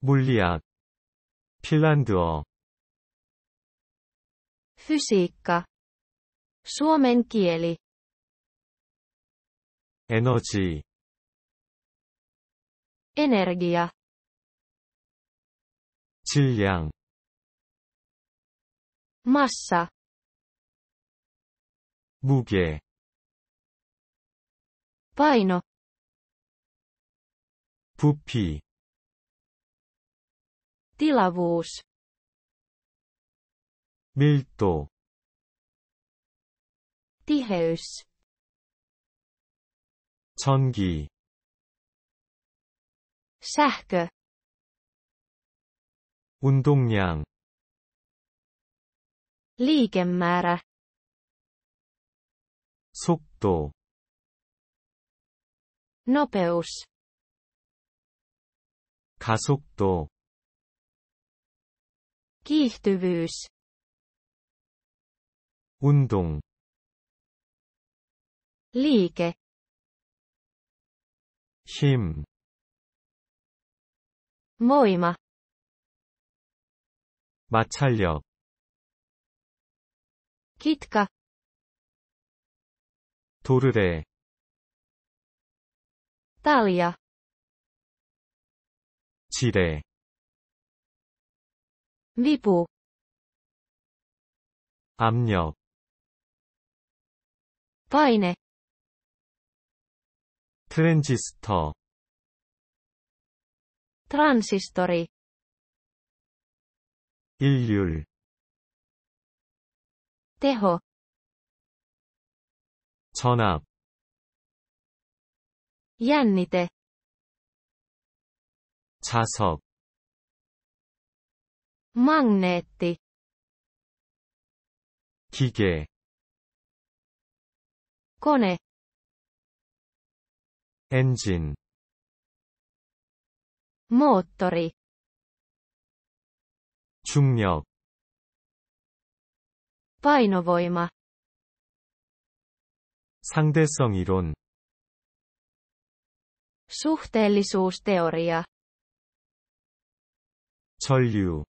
물리학 핀란드어 fysiikka suomen kieli 에너지 energia 질량 massa 무게 paino 부피 tilavuus Milto. tiheys 전기 sähkö Undongyang. liikemäärä Sukto. nopeus 가속도 kiihtyvyys 운동 liike him, voima 마찰력 kitka 도르래 talia, 지뢰 위보 압력 파이네 트랜지스터 트랜시스토리 일률 테호 전압 j ä n 자석 Magneetti. 기계. Kone. 엔진. Moottori. 중력. Painovoima. 상대성 이론. 수hteellisuusteoria. 전류.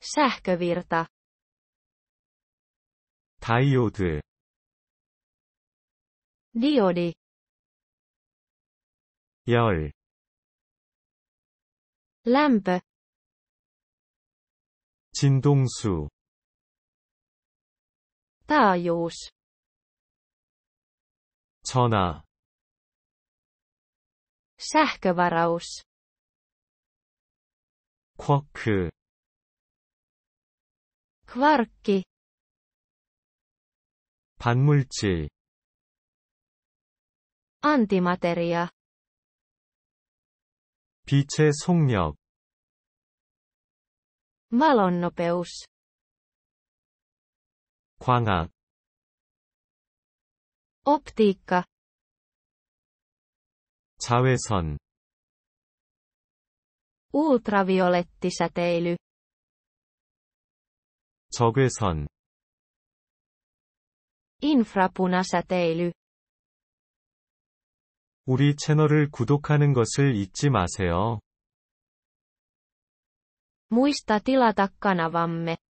sähkövirta 다이오드 diodi 열 lämpö 진동수 taajuus 전화 sähkövaraus 쿼크 kvarkki 반물질 antimateria 빛의 속력 malonnopeus 광학 optiikka 자외선 ultraviolettisäteily 적외선 infrapunasäteily 우리 채널을 구독하는 것을 잊지 마세요. Muista tilata kanavamme.